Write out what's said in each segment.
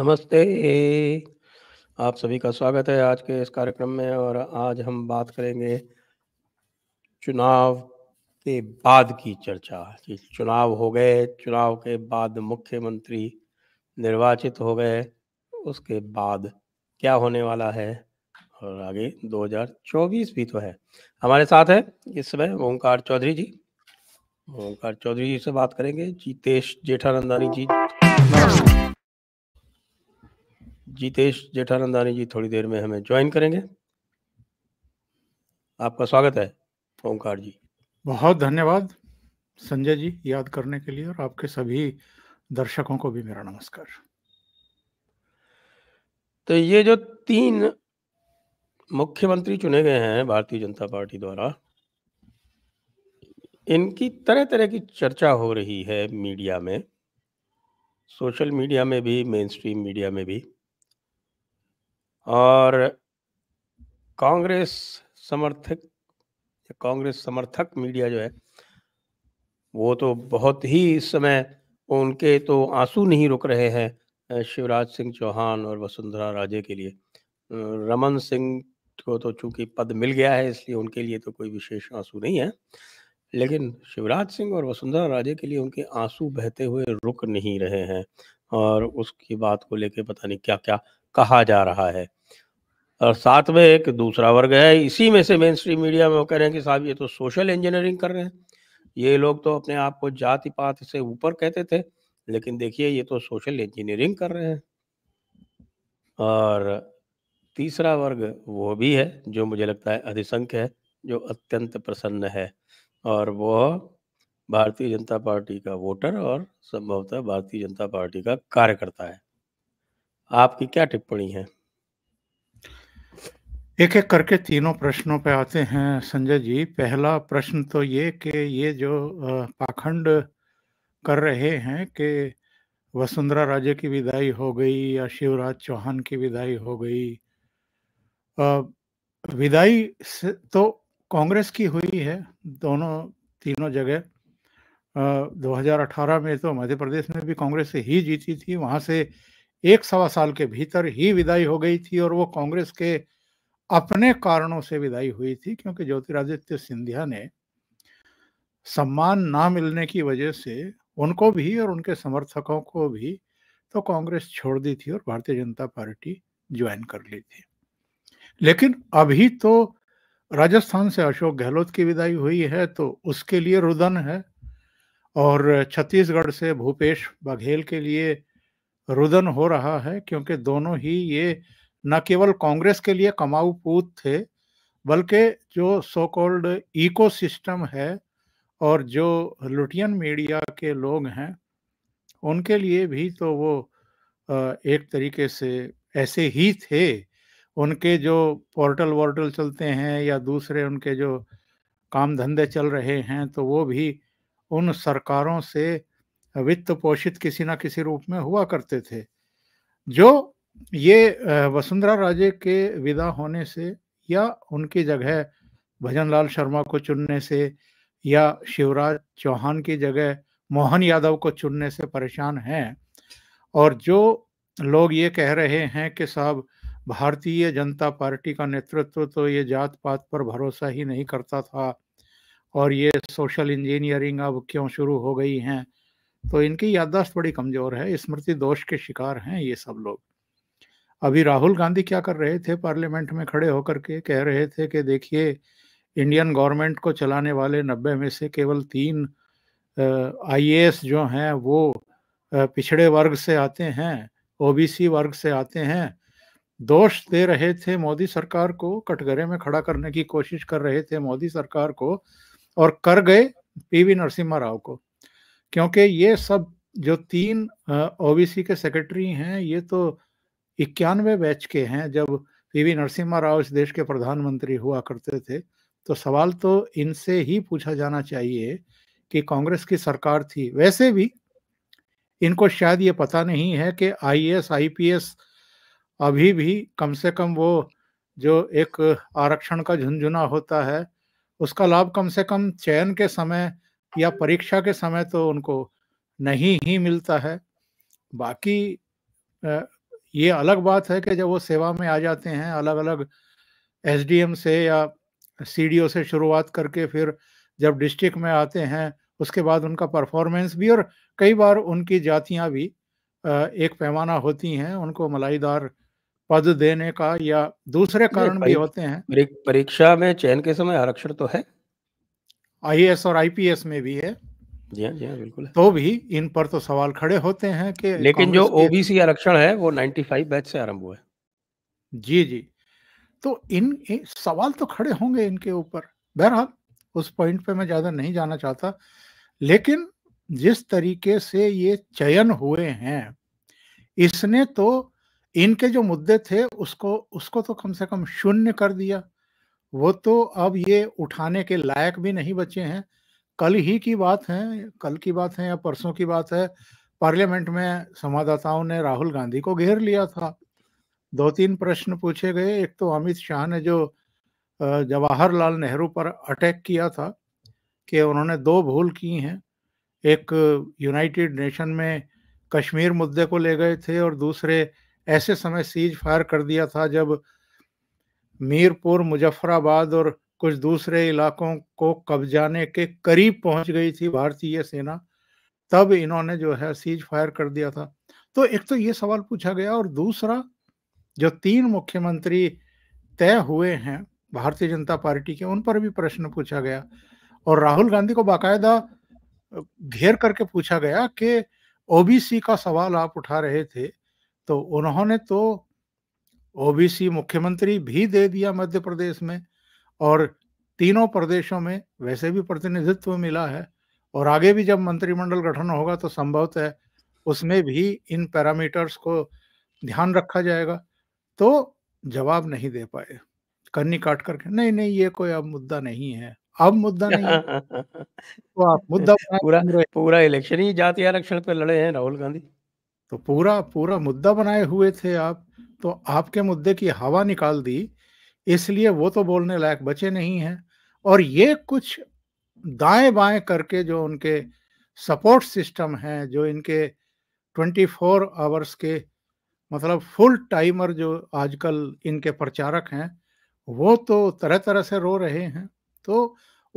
नमस्ते आप सभी का स्वागत है आज के इस कार्यक्रम में और आज हम बात करेंगे चुनाव के बाद की चर्चा कि चुनाव हो गए चुनाव के बाद मुख्यमंत्री निर्वाचित हो गए उसके बाद क्या होने वाला है और आगे 2024 भी तो है हमारे साथ है इस समय ओंकार चौधरी जी ओंकार चौधरी जी से बात करेंगे जीतेश जेठानंदानी जी जीतेश जेठानंदानी जी थोड़ी देर में हमें ज्वाइन करेंगे आपका स्वागत है ओंकार जी बहुत धन्यवाद संजय जी याद करने के लिए और आपके सभी दर्शकों को भी मेरा नमस्कार तो ये जो तीन मुख्यमंत्री चुने गए हैं भारतीय जनता पार्टी द्वारा इनकी तरह तरह की चर्चा हो रही है मीडिया में सोशल मीडिया में भी मेन स्ट्रीम मीडिया में भी और कांग्रेस समर्थक कांग्रेस समर्थक मीडिया जो है वो तो बहुत ही इस समय उनके तो आंसू नहीं रुक रहे हैं शिवराज सिंह चौहान और वसुंधरा राजे के लिए रमन सिंह को तो चूंकि पद मिल गया है इसलिए उनके लिए तो कोई विशेष आंसू नहीं है लेकिन शिवराज सिंह और वसुंधरा राजे के लिए उनके आंसू बहते हुए रुक नहीं रहे हैं और उसकी बात को लेकर पता नहीं क्या क्या कहा जा रहा है और साथ में एक दूसरा वर्ग है इसी में से मेन स्ट्रीम मीडिया में वो कह रहे हैं कि साहब ये तो सोशल इंजीनियरिंग कर रहे हैं ये लोग तो अपने आप को जाति पात से ऊपर कहते थे लेकिन देखिए ये तो सोशल इंजीनियरिंग कर रहे हैं और तीसरा वर्ग वो भी है जो मुझे लगता है अधिसंख्य है जो अत्यंत प्रसन्न है और वो भारतीय जनता पार्टी का वोटर और संभवतः भारतीय जनता पार्टी का कार्यकर्ता है आपकी क्या टिप्पणी है एक एक करके तीनों प्रश्नों पे आते हैं संजय जी पहला प्रश्न तो ये कि ये जो पाखंड कर रहे हैं कि वसुंधरा राजे की विदाई हो गई या शिवराज चौहान की विदाई हो गई विदाई तो कांग्रेस की हुई है दोनों तीनों जगह 2018 में तो मध्य प्रदेश में भी कांग्रेस ही जीती थी वहां से एक सवा साल के भीतर ही विदाई हो गई थी और वो कांग्रेस के अपने कारणों से विदाई हुई थी क्योंकि ज्योतिरादित्य सिंधिया ने सम्मान ना मिलने की वजह से उनको भी और उनके समर्थकों को भी तो कांग्रेस छोड़ दी थी और भारतीय जनता पार्टी ज्वाइन कर ली थी लेकिन अभी तो राजस्थान से अशोक गहलोत की विदाई हुई है तो उसके लिए रुदन है और छत्तीसगढ़ से भूपेश बघेल के लिए रुदन हो रहा है क्योंकि दोनों ही ये न केवल कांग्रेस के लिए कमाऊ पूत थे बल्कि जो सो कॉल्ड इको सिस्टम है और जो लुटियन मीडिया के लोग हैं उनके लिए भी तो वो एक तरीके से ऐसे ही थे उनके जो पोर्टल वोर्टल चलते हैं या दूसरे उनके जो काम धंधे चल रहे हैं तो वो भी उन सरकारों से वित्त पोषित किसी ना किसी रूप में हुआ करते थे जो ये वसुंधरा राजे के विदा होने से या उनकी जगह भजन लाल शर्मा को चुनने से या शिवराज चौहान की जगह मोहन यादव को चुनने से परेशान हैं और जो लोग ये कह रहे हैं कि साहब भारतीय जनता पार्टी का नेतृत्व तो ये जात पात पर भरोसा ही नहीं करता था और ये सोशल इंजीनियरिंग अब क्यों शुरू हो गई हैं तो इनकी याददाश्त बड़ी कमजोर है स्मृति दोष के शिकार हैं ये सब लोग अभी राहुल गांधी क्या कर रहे थे पार्लियामेंट में खड़े होकर के कह रहे थे कि देखिए इंडियन गवर्नमेंट को चलाने वाले नब्बे में से केवल तीन आई जो हैं वो पिछड़े वर्ग से आते हैं ओबीसी वर्ग से आते हैं दोष दे रहे थे मोदी सरकार को कटघरे में खड़ा करने की कोशिश कर रहे थे मोदी सरकार को और कर गए पीवी नरसिम्हा राव को क्योंकि ये सब जो तीन ओबीसी के सेक्रेटरी हैं ये तो इक्यानवे बैच के हैं जब पीवी नरसिम्हा राव इस देश के प्रधानमंत्री हुआ करते थे तो सवाल तो इनसे ही पूछा जाना चाहिए कि कांग्रेस की सरकार थी वैसे भी इनको शायद ये पता नहीं है कि आईएएस आईपीएस अभी भी कम से कम वो जो एक आरक्षण का झुंझुना होता है उसका लाभ कम से कम चयन के समय या परीक्षा के समय तो उनको नहीं ही मिलता है बाकी ये अलग बात है कि जब वो सेवा में आ जाते हैं अलग अलग एसडीएम से या सीडीओ से शुरुआत करके फिर जब डिस्ट्रिक्ट में आते हैं उसके बाद उनका परफॉर्मेंस भी और कई बार उनकी जातियां भी एक पैमाना होती हैं उनको मलाईदार पद देने का या दूसरे कारण भी होते हैं परीक्षा में चयन के समय आरक्षण तो है आईएएस और आईपीएस में भी है जी हाँ जी हाँ बिल्कुल तो भी इन पर तो सवाल खड़े होते हैं कि लेकिन जो ओबीसी आरक्षण है वो 95 बैच से आरंभ हुआ है जी जी तो इन, इन सवाल तो खड़े होंगे इनके ऊपर बहरहाल उस पॉइंट पे मैं ज़्यादा नहीं जाना चाहता लेकिन जिस तरीके से ये चयन हुए हैं इसने तो इनके जो मुद्दे थे उसको उसको तो कम से कम शून्य कर दिया वो तो अब ये उठाने के लायक भी नहीं बचे हैं कल ही की बात है कल की बात है या परसों की बात है पार्लियामेंट में संवाददाताओं ने राहुल गांधी को घेर लिया था दो तीन प्रश्न पूछे गए एक तो अमित शाह ने जो जवाहरलाल नेहरू पर अटैक किया था कि उन्होंने दो भूल की हैं एक यूनाइटेड नेशन में कश्मीर मुद्दे को ले गए थे और दूसरे ऐसे समय सीज फायर कर दिया था जब मीरपुर मुजफ्फराबाद और कुछ दूसरे इलाकों को कब्जाने के करीब पहुंच गई थी भारतीय सेना तब इन्होंने जो है सीज फायर कर दिया था तो एक तो ये सवाल पूछा गया और दूसरा जो तीन मुख्यमंत्री तय हुए हैं भारतीय जनता पार्टी के उन पर भी प्रश्न पूछा गया और राहुल गांधी को बाकायदा घेर करके पूछा गया कि ओबीसी का सवाल आप उठा रहे थे तो उन्होंने तो ओबीसी मुख्यमंत्री भी दे दिया मध्य प्रदेश में और तीनों प्रदेशों में वैसे भी प्रतिनिधित्व मिला है और आगे भी जब मंत्रिमंडल गठन होगा तो है उसमें भी इन पैरामीटर्स को ध्यान रखा जाएगा तो जवाब नहीं दे पाए कन्नी काट करके नहीं नहीं ये कोई अब मुद्दा नहीं है अब मुद्दा नहीं तो आप मुद्दा पूरा पूरा इलेक्शन ही जाति आरक्षण पर लड़े हैं राहुल गांधी तो पूरा पूरा मुद्दा बनाए हुए थे आप तो आपके मुद्दे की हवा निकाल दी इसलिए वो तो बोलने लायक बचे नहीं हैं और ये कुछ दाएं बाएं करके जो उनके सपोर्ट सिस्टम हैं जो इनके 24 आवर्स के मतलब फुल टाइमर जो आजकल इनके प्रचारक हैं वो तो तरह तरह से रो रहे हैं तो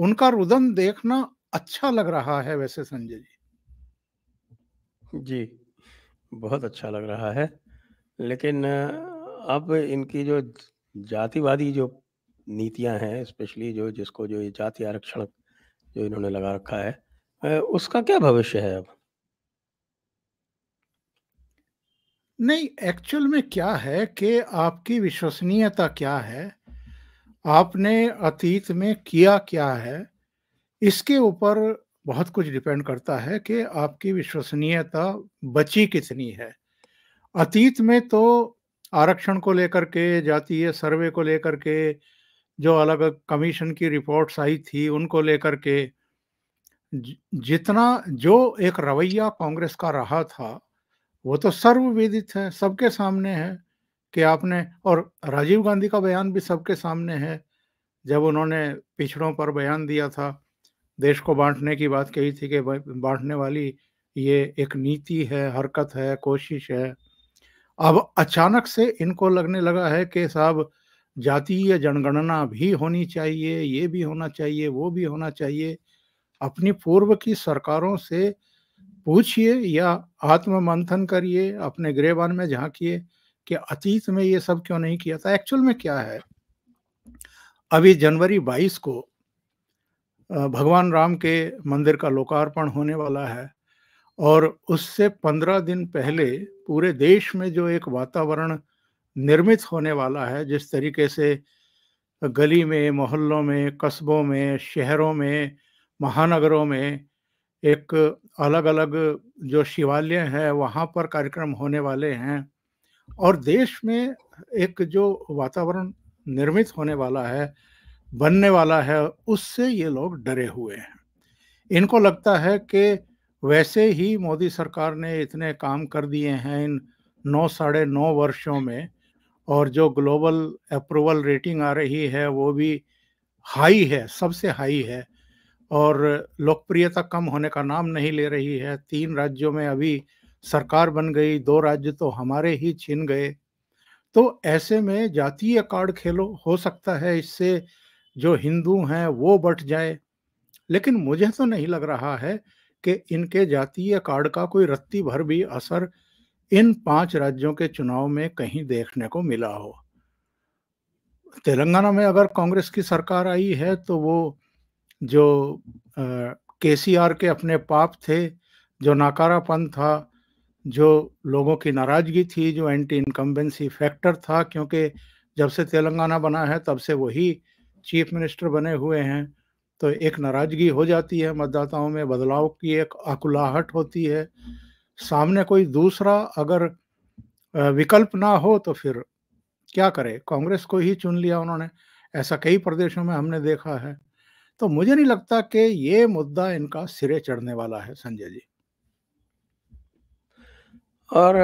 उनका रुदन देखना अच्छा लग रहा है वैसे संजय जी जी बहुत अच्छा लग रहा है लेकिन अब इनकी जो जातिवादी जो नीतियां हैं स्पेशली जो जिसको जो ये जाति आरक्षण जो इन्होंने लगा रखा है उसका क्या भविष्य है अब नहीं एक्चुअल में क्या है कि आपकी विश्वसनीयता क्या है आपने अतीत में किया क्या है इसके ऊपर बहुत कुछ डिपेंड करता है कि आपकी विश्वसनीयता बची कितनी है अतीत में तो आरक्षण को लेकर के जातीय सर्वे को लेकर के जो अलग अलग कमीशन की रिपोर्ट्स आई थी उनको लेकर के जितना जो एक रवैया कांग्रेस का रहा था वो तो सर्वविदित है सबके सामने है कि आपने और राजीव गांधी का बयान भी सबके सामने है जब उन्होंने पिछड़ों पर बयान दिया था देश को बांटने की बात कही थी कि बांटने वाली ये एक नीति है हरकत है कोशिश है अब अचानक से इनको लगने लगा है कि साहब जातीय जनगणना भी होनी चाहिए ये भी होना चाहिए वो भी होना चाहिए अपनी पूर्व की सरकारों से पूछिए या आत्म मंथन करिए अपने गृहवान में झांकिए कि अतीत में ये सब क्यों नहीं किया था एक्चुअल में क्या है अभी जनवरी 22 को भगवान राम के मंदिर का लोकार्पण होने वाला है और उससे पंद्रह दिन पहले पूरे देश में जो एक वातावरण निर्मित होने वाला है जिस तरीके से गली में मोहल्लों में कस्बों में शहरों में महानगरों में एक अलग अलग जो शिवालय हैं वहाँ पर कार्यक्रम होने वाले हैं और देश में एक जो वातावरण निर्मित होने वाला है बनने वाला है उससे ये लोग डरे हुए हैं इनको लगता है कि वैसे ही मोदी सरकार ने इतने काम कर दिए हैं इन नौ साढ़े नौ वर्षों में और जो ग्लोबल अप्रूवल रेटिंग आ रही है वो भी हाई है सबसे हाई है और लोकप्रियता कम होने का नाम नहीं ले रही है तीन राज्यों में अभी सरकार बन गई दो राज्य तो हमारे ही छीन गए तो ऐसे में जातीय कार्ड खेलो हो सकता है इससे जो हिंदू हैं वो बट जाए लेकिन मुझे तो नहीं लग रहा है कि इनके जातीय कार्ड का कोई रत्ती भर भी असर इन पांच राज्यों के चुनाव में कहीं देखने को मिला हो तेलंगाना में अगर कांग्रेस की सरकार आई है तो वो जो के सी आर के अपने पाप थे जो नाकारापन था जो लोगों की नाराजगी थी जो एंटी इनकम्बेंसी फैक्टर था क्योंकि जब से तेलंगाना बना है तब से वही चीफ मिनिस्टर बने हुए हैं तो एक नाराजगी हो जाती है मतदाताओं में बदलाव की एक आकुलाहट होती है सामने कोई दूसरा अगर विकल्प ना हो तो फिर क्या करे कांग्रेस को ही चुन लिया उन्होंने ऐसा कई प्रदेशों में हमने देखा है तो मुझे नहीं लगता कि ये मुद्दा इनका सिरे चढ़ने वाला है संजय जी और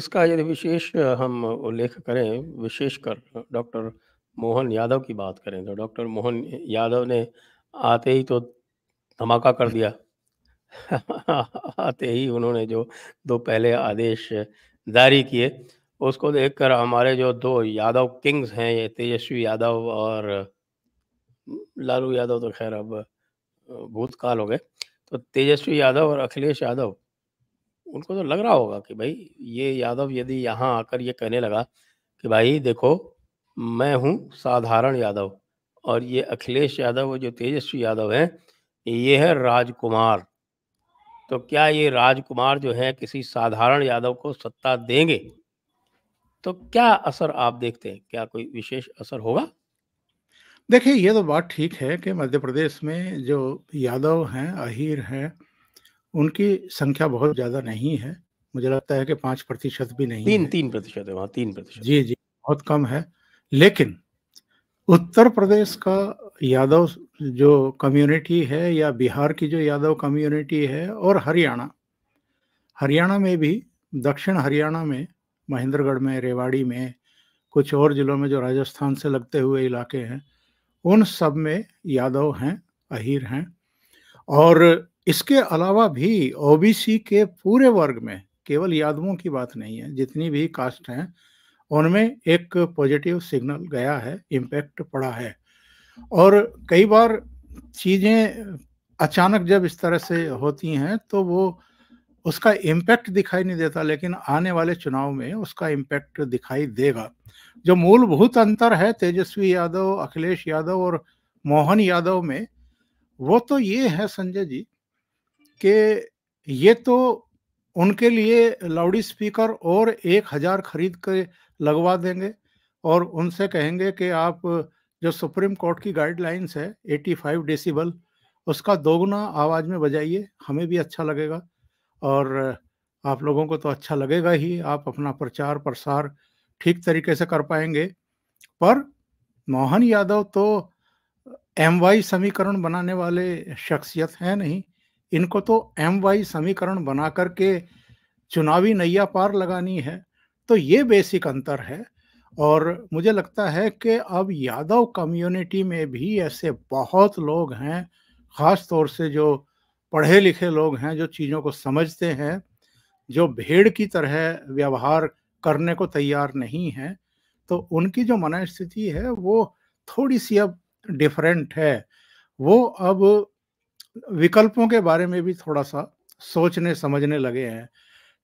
इसका यदि विशेष हम उल्लेख करें विशेषकर डॉक्टर मोहन यादव की बात करें तो डॉक्टर मोहन यादव ने आते ही तो धमाका कर दिया आते ही उन्होंने जो दो पहले आदेश जारी किए उसको देखकर हमारे जो दो यादव किंग्स हैं ये तेजस्वी यादव और लालू यादव तो खैर अब भूतकाल हो गए तो तेजस्वी यादव और अखिलेश यादव उनको तो लग रहा होगा कि भाई ये यादव यदि यहाँ आकर ये कहने लगा कि भाई देखो मैं हूँ साधारण यादव और ये अखिलेश यादव जो तेजस्वी यादव हैं ये है राजकुमार तो क्या ये राजकुमार जो है किसी साधारण यादव को सत्ता देंगे तो क्या असर आप देखते हैं क्या कोई विशेष असर होगा देखिए ये तो बात ठीक है कि मध्य प्रदेश में जो यादव हैं अहिर हैं उनकी संख्या बहुत ज़्यादा नहीं है मुझे लगता है कि पांच प्रतिशत भी नहीं तीन है। तीन प्रतिशत है वहाँ तीन प्रतिशत जी जी बहुत कम है लेकिन उत्तर प्रदेश का यादव जो कम्युनिटी है या बिहार की जो यादव कम्युनिटी है और हरियाणा हरियाणा में भी दक्षिण हरियाणा में महेंद्रगढ़ में रेवाड़ी में कुछ और ज़िलों में जो राजस्थान से लगते हुए इलाके हैं उन सब में यादव हैं अहीर हैं और इसके अलावा भी ओबीसी के पूरे वर्ग में केवल यादवों की बात नहीं है जितनी भी कास्ट हैं उनमें एक पॉजिटिव सिग्नल गया है इम्पैक्ट पड़ा है और कई बार चीज़ें अचानक जब इस तरह से होती हैं तो वो उसका इम्पैक्ट दिखाई नहीं देता लेकिन आने वाले चुनाव में उसका इम्पैक्ट दिखाई देगा जो मूलभूत अंतर है तेजस्वी यादव अखिलेश यादव और मोहन यादव में वो तो ये है संजय जी कि ये तो उनके लिए लाउड स्पीकर और एक हजार खरीद के लगवा देंगे और उनसे कहेंगे कि आप जो सुप्रीम कोर्ट की गाइडलाइंस है 85 डेसीबल उसका दोगुना आवाज़ में बजाइए हमें भी अच्छा लगेगा और आप लोगों को तो अच्छा लगेगा ही आप अपना प्रचार प्रसार ठीक तरीके से कर पाएंगे पर मोहन यादव तो एम वाई समीकरण बनाने वाले शख्सियत हैं नहीं इनको तो एम वाई समीकरण बना करके चुनावी नैया पार लगानी है तो ये बेसिक अंतर है और मुझे लगता है कि अब यादव कम्युनिटी में भी ऐसे बहुत लोग हैं ख़ास तौर से जो पढ़े लिखे लोग हैं जो चीज़ों को समझते हैं जो भेड़ की तरह व्यवहार करने को तैयार नहीं हैं तो उनकी जो मनस्थिति है वो थोड़ी सी अब डिफरेंट है वो अब विकल्पों के बारे में भी थोड़ा सा सोचने समझने लगे हैं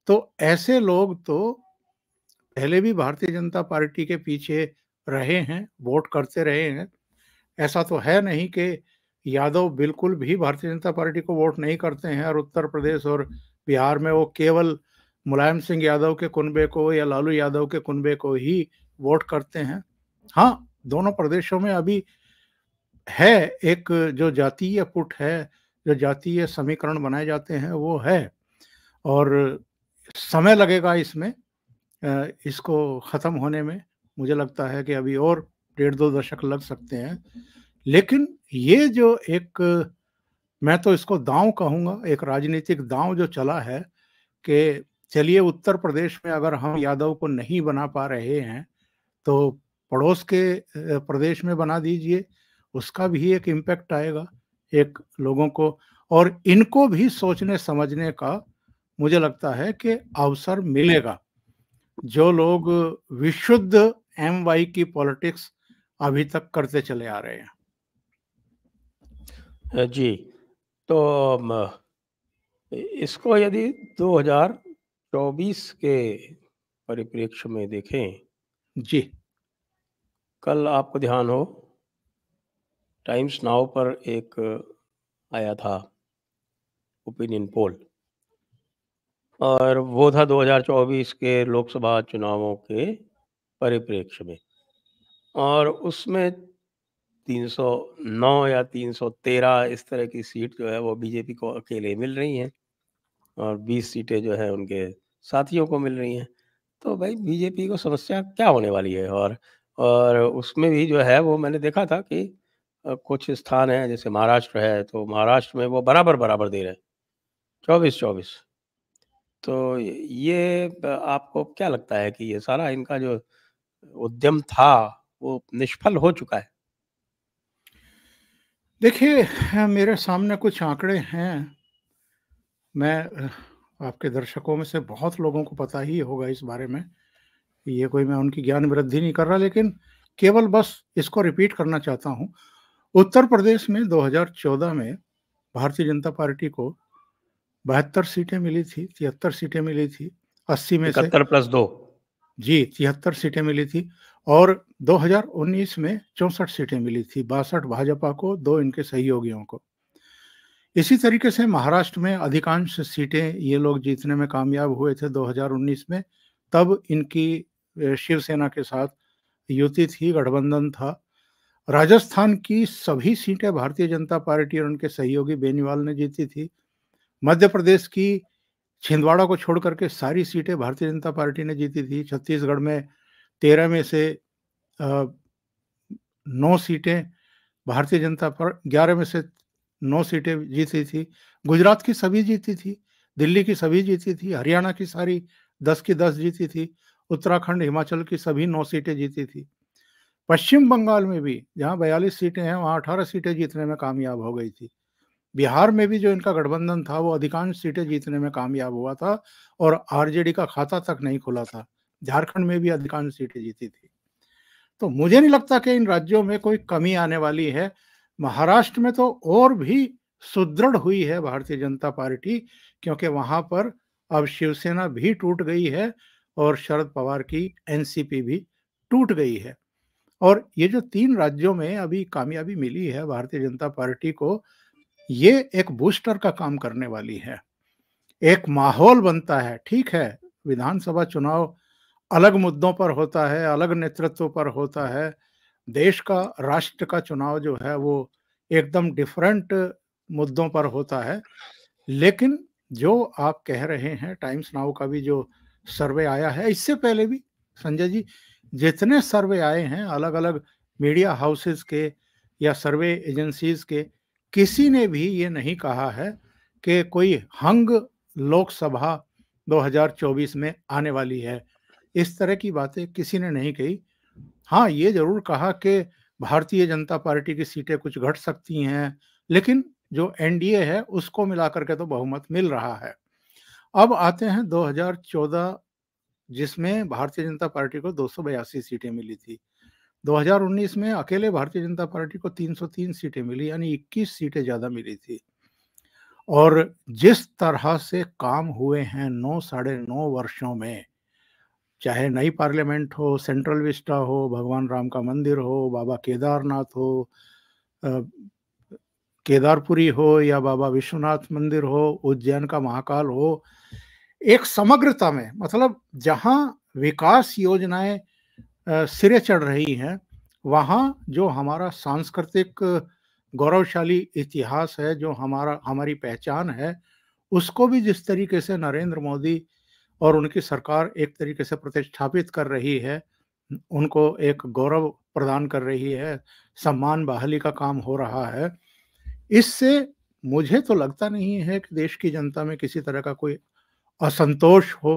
तो ऐसे लोग तो पहले भी भारतीय जनता पार्टी के पीछे रहे हैं, वोट करते रहे हैं। ऐसा तो है नहीं कि यादव बिल्कुल भी भारतीय जनता पार्टी को वोट नहीं करते हैं और उत्तर प्रदेश और बिहार में वो केवल मुलायम सिंह यादव के कुनबे को या लालू यादव के कुनबे को ही वोट करते हैं। हाँ, दोनों प्रदेशों में अभी है एक जो जातीय पुट है, जो जातीय समीकरण बनाए जाते हैं वो है और समय लगेगा इसमें इसको ख़त्म होने में मुझे लगता है कि अभी और डेढ़ दो दशक लग सकते हैं लेकिन ये जो एक मैं तो इसको दांव कहूँगा एक राजनीतिक दांव जो चला है कि चलिए उत्तर प्रदेश में अगर हम यादव को नहीं बना पा रहे हैं तो पड़ोस के प्रदेश में बना दीजिए उसका भी एक इम्पैक्ट आएगा एक लोगों को और इनको भी सोचने समझने का मुझे लगता है कि अवसर मिलेगा जो लोग विशुद्ध एम वाई की पॉलिटिक्स अभी तक करते चले आ रहे हैं जी तो इसको यदि 2024 के परिप्रेक्ष्य में देखें जी कल आपको ध्यान हो टाइम्स नाव पर एक आया था ओपिनियन पोल और वो था 2024 के लोकसभा चुनावों के परिप्रेक्ष्य में और उसमें 309 या 313 इस तरह की सीट जो है वो बीजेपी को अकेले मिल रही हैं और 20 सीटें जो है उनके साथियों को मिल रही हैं तो भाई बीजेपी को समस्या क्या होने वाली है और और उसमें भी जो है वो मैंने देखा था कि कुछ स्थान है जैसे महाराष्ट्र है तो महाराष्ट्र में वो बराबर बराबर दे रहे हैं चौबीस चौबीस तो ये आपको क्या लगता है कि ये सारा इनका जो उद्यम था वो निष्फल हो चुका है देखिए हाँ, मेरे सामने कुछ आंकड़े हैं मैं आपके दर्शकों में से बहुत लोगों को पता ही होगा इस बारे में ये कोई मैं उनकी ज्ञान वृद्धि नहीं कर रहा लेकिन केवल बस इसको रिपीट करना चाहता हूँ उत्तर प्रदेश में 2014 में भारतीय जनता पार्टी को बहत्तर सीटें मिली थी तिहत्तर सीटें मिली थी अस्सी में से प्लस दो जी तिहत्तर सीटें मिली थी और 2019 में चौसठ सीटें मिली थी बासठ भाजपा को दो इनके सहयोगियों को इसी तरीके से महाराष्ट्र में अधिकांश सीटें ये लोग जीतने में कामयाब हुए थे 2019 में तब इनकी शिवसेना के साथ युति थी गठबंधन था राजस्थान की सभी सीटें भारतीय जनता पार्टी और उनके सहयोगी बेनीवाल ने जीती थी मध्य प्रदेश की छिंदवाड़ा को छोड़ करके सारी सीटें भारतीय जनता पार्टी ने जीती थी छत्तीसगढ़ में तेरह में से नौ सीटें भारतीय जनता पर ग्यारह में से नौ सीटें जीती थी गुजरात की सभी जीती थी दिल्ली की सभी जीती थी हरियाणा की सारी दस की दस जीती थी उत्तराखंड हिमाचल की सभी नौ सीटें जीती थी पश्चिम बंगाल में भी जहाँ बयालीस सीटें हैं वहाँ अठारह सीटें जीतने में कामयाब हो गई थी बिहार में भी जो इनका गठबंधन था वो अधिकांश सीटें जीतने में कामयाब हुआ था और आरजेडी का खाता तक नहीं खुला था झारखंड में भी अधिकांश सीटें जीती थी तो मुझे नहीं लगता कि इन राज्यों में कोई कमी आने वाली है महाराष्ट्र में तो और भी सुदृढ़ हुई है भारतीय जनता पार्टी क्योंकि वहां पर अब शिवसेना भी टूट गई है और शरद पवार की एनसीपी भी टूट गई है और ये जो तीन राज्यों में अभी कामयाबी मिली है भारतीय जनता पार्टी को ये एक बूस्टर का काम करने वाली है एक माहौल बनता है ठीक है विधानसभा चुनाव अलग मुद्दों पर होता है अलग नेतृत्व पर होता है देश का राष्ट्र का चुनाव जो है वो एकदम डिफरेंट मुद्दों पर होता है लेकिन जो आप कह रहे हैं टाइम्स नाउ का भी जो सर्वे आया है इससे पहले भी संजय जी जितने सर्वे आए हैं अलग अलग मीडिया हाउसेस के या सर्वे एजेंसीज के किसी ने भी ये नहीं कहा है कि कोई हंग लोकसभा 2024 में आने वाली है इस तरह की बातें किसी ने नहीं कही हाँ ये जरूर कहा कि भारतीय जनता पार्टी की सीटें कुछ घट सकती हैं लेकिन जो एनडीए है उसको मिलाकर के तो बहुमत मिल रहा है अब आते हैं 2014 जिसमें भारतीय जनता पार्टी को दो सीटें मिली थी 2019 में अकेले भारतीय जनता पार्टी को 303 सीटें मिली यानी 21 सीटें ज़्यादा मिली थी और जिस तरह से काम हुए हैं नौ साढ़े नौ वर्षों में चाहे नई पार्लियामेंट हो सेंट्रल विस्टा हो भगवान राम का मंदिर हो बाबा केदारनाथ हो केदारपुरी हो या बाबा विश्वनाथ मंदिर हो उज्जैन का महाकाल हो एक समग्रता में मतलब जहां विकास योजनाएं सिरे चढ़ रही हैं वहाँ जो हमारा सांस्कृतिक गौरवशाली इतिहास है जो हमारा हमारी पहचान है उसको भी जिस तरीके से नरेंद्र मोदी और उनकी सरकार एक तरीके से प्रतिष्ठापित कर रही है उनको एक गौरव प्रदान कर रही है सम्मान बहाली का काम हो रहा है इससे मुझे तो लगता नहीं है कि देश की जनता में किसी तरह का कोई असंतोष हो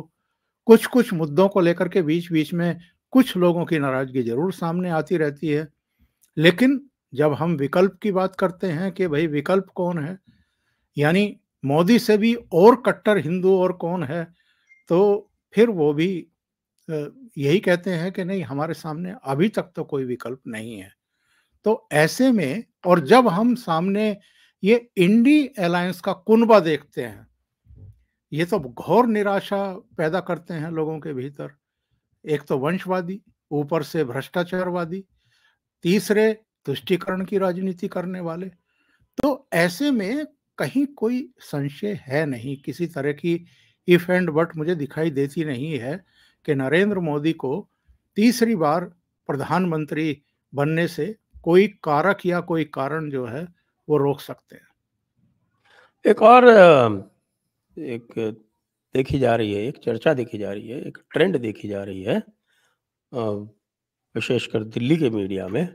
कुछ कुछ मुद्दों को लेकर के बीच बीच में कुछ लोगों की नाराजगी जरूर सामने आती रहती है लेकिन जब हम विकल्प की बात करते हैं कि भाई विकल्प कौन है यानी मोदी से भी और कट्टर हिंदू और कौन है तो फिर वो भी यही कहते हैं कि नहीं हमारे सामने अभी तक तो कोई विकल्प नहीं है तो ऐसे में और जब हम सामने ये इंडी अलायंस का कुनबा देखते हैं ये तो घोर निराशा पैदा करते हैं लोगों के भीतर एक तो वंशवादी ऊपर से भ्रष्टाचारवादी तीसरे तुष्टिकरण की राजनीति करने वाले तो ऐसे में कहीं कोई संशय है नहीं किसी तरह की इफ एंड बट मुझे दिखाई देती नहीं है कि नरेंद्र मोदी को तीसरी बार प्रधानमंत्री बनने से कोई कारक या कोई कारण जो है वो रोक सकते हैं एक और एक देखी जा रही है एक चर्चा देखी जा रही है एक ट्रेंड देखी जा रही है विशेषकर दिल्ली के मीडिया में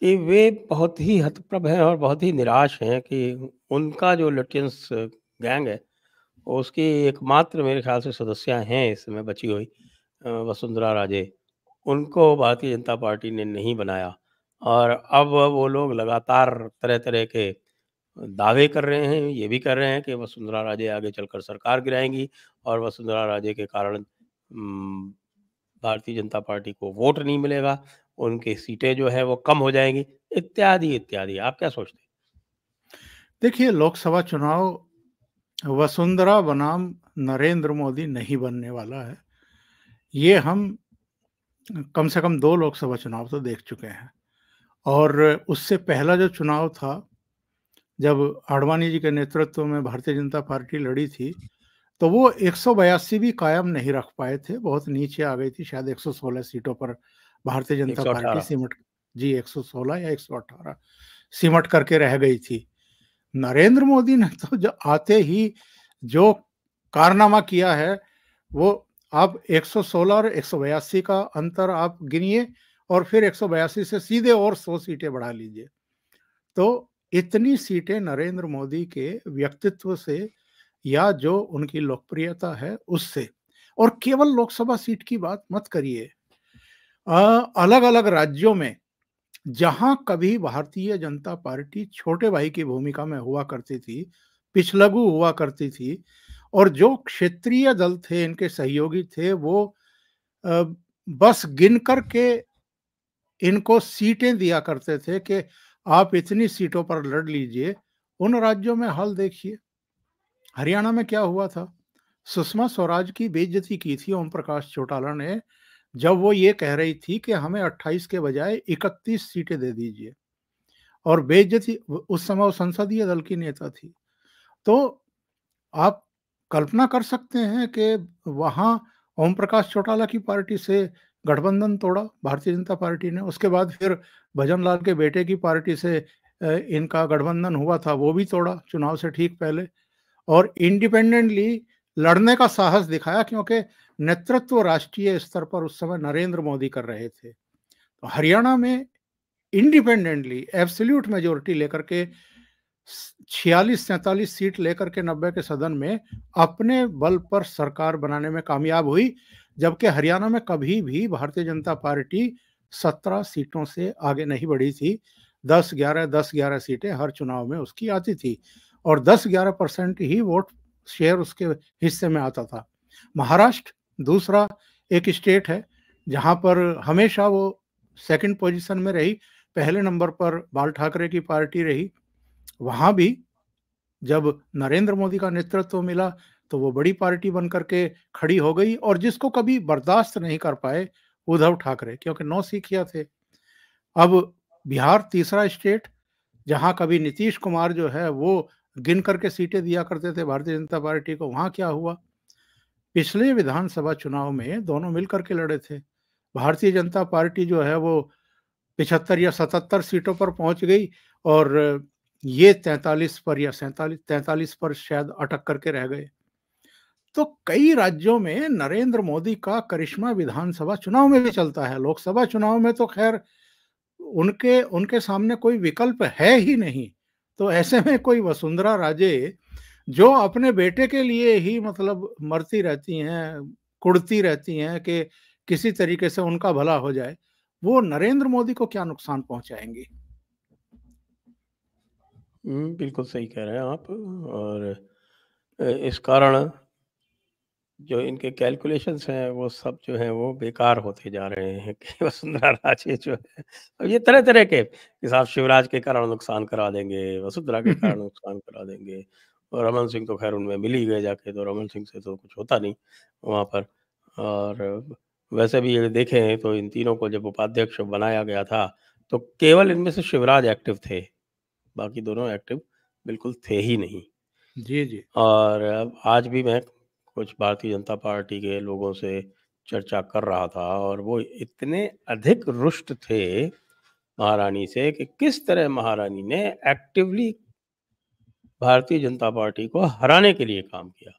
कि वे बहुत ही हतप्रभ हैं और बहुत ही निराश हैं कि उनका जो लुटियंस गैंग है उसकी एकमात्र मेरे ख्याल से सदस्य हैं इस समय बची हुई वसुंधरा राजे उनको भारतीय जनता पार्टी ने नहीं बनाया और अब वो लोग लगातार तरह तरह के दावे कर रहे हैं ये भी कर रहे हैं कि वसुंधरा राजे आगे चलकर सरकार गिराएंगी और वसुंधरा राजे के कारण भारतीय जनता पार्टी को वोट नहीं मिलेगा उनकी सीटें जो है वो कम हो जाएंगी इत्यादि इत्यादि आप क्या सोचते देखिए लोकसभा चुनाव वसुंधरा बनाम नरेंद्र मोदी नहीं बनने वाला है ये हम कम से कम दो लोकसभा चुनाव तो देख चुके हैं और उससे पहला जो चुनाव था जब आडवाणी जी के नेतृत्व में भारतीय जनता पार्टी लड़ी थी तो वो एक भी कायम नहीं रख पाए थे बहुत नीचे आ गई थी शायद 116 सीटों पर भारतीय जनता पार्टी सिमट जी 116 या 118 सिमट करके रह गई थी नरेंद्र मोदी ने तो जो आते ही जो कारनामा किया है वो आप 116 और एक का अंतर आप गिनिए और फिर एक से सीधे और 100 सीटें बढ़ा लीजिए तो इतनी सीटें नरेंद्र मोदी के व्यक्तित्व से या जो उनकी लोकप्रियता है उससे और केवल लोकसभा सीट की बात मत करिए अलग अलग राज्यों में जहां कभी भारतीय जनता पार्टी छोटे भाई की भूमिका में हुआ करती थी पिछलगु हुआ करती थी और जो क्षेत्रीय दल थे इनके सहयोगी थे वो बस गिन करके इनको सीटें दिया करते थे कि आप इतनी सीटों पर लड़ लीजिए उन राज्यों में हाल देखिए हरियाणा में क्या हुआ था सुषमा स्वराज की बेइज्जती की थी ओम प्रकाश चौटाला ने जब वो ये कह रही थी कि हमें 28 के बजाय 31 सीटें दे दीजिए और बेइज्जती उस समय वो संसदीय दल की नेता थी तो आप कल्पना कर सकते हैं कि वहाँ ओम प्रकाश चौटाला की पार्टी से गठबंधन तोड़ा भारतीय जनता पार्टी ने उसके बाद फिर भजन लाल के बेटे की पार्टी से इनका गठबंधन हुआ था वो भी तोड़ा चुनाव से ठीक पहले और इंडिपेंडेंटली लड़ने का साहस दिखाया क्योंकि नेतृत्व राष्ट्रीय स्तर पर उस समय नरेंद्र मोदी कर रहे थे तो हरियाणा में इंडिपेंडेंटली एब्सोल्यूट मेजोरिटी लेकर के छियालीस सैतालीस सीट लेकर के नब्बे के सदन में अपने बल पर सरकार बनाने में कामयाब हुई जबकि हरियाणा में कभी भी भारतीय जनता पार्टी सत्रह सीटों से आगे नहीं बढ़ी थी दस ग्यारह दस ग्यारह सीटें हर चुनाव में उसकी आती थी और दस ग्यारह परसेंट ही वोट शेयर उसके हिस्से में आता था महाराष्ट्र दूसरा एक स्टेट है जहां पर हमेशा वो सेकंड पोजीशन में रही पहले नंबर पर बाल ठाकरे की पार्टी रही वहां भी जब नरेंद्र मोदी का नेतृत्व मिला तो वो बड़ी पार्टी बन करके खड़ी हो गई और जिसको कभी बर्दाश्त नहीं कर पाए उद्धव ठाकरे क्योंकि नौ सीखिया थे अब बिहार तीसरा स्टेट जहां कभी नीतीश कुमार जो है वो गिन करके सीटें दिया करते थे भारतीय जनता पार्टी को वहां क्या हुआ पिछले विधानसभा चुनाव में दोनों मिलकर के लड़े थे भारतीय जनता पार्टी जो है वो पिछहत्तर या सतहत्तर सीटों पर पहुंच गई और ये तैंतालीस पर या सैतालीस तैंतालीस पर शायद अटक करके रह गए तो कई राज्यों में नरेंद्र मोदी का करिश्मा विधानसभा चुनाव में भी चलता है लोकसभा चुनाव में तो खैर उनके उनके सामने कोई विकल्प है ही नहीं तो ऐसे में कोई वसुंधरा राजे जो अपने बेटे के लिए ही मतलब मरती रहती हैं कुड़ती रहती हैं कि किसी तरीके से उनका भला हो जाए वो नरेंद्र मोदी को क्या नुकसान पहुंचाएंगे हम्म, बिल्कुल सही कह रहे हैं आप और इस कारण जो इनके कैलकुलेशन हैं वो सब जो है वो बेकार होते जा रहे हैं कि वसुंधरा राजे जो है अब ये तरह तरह के साहब शिवराज के कारण नुकसान करा देंगे वसुंधरा के कारण नुकसान करा देंगे और रमन सिंह तो खैर उनमें मिल ही गए जाके तो रमन सिंह से तो कुछ होता नहीं वहाँ पर और वैसे भी ये देखें तो इन तीनों को जब उपाध्यक्ष बनाया गया था तो केवल इनमें से शिवराज एक्टिव थे बाकी दोनों एक्टिव बिल्कुल थे ही नहीं जी जी और आज भी मैं कुछ भारतीय जनता पार्टी के लोगों से चर्चा कर रहा था और वो इतने अधिक रुष्ट थे महारानी से कि किस तरह महारानी ने एक्टिवली भारतीय जनता पार्टी को हराने के लिए काम किया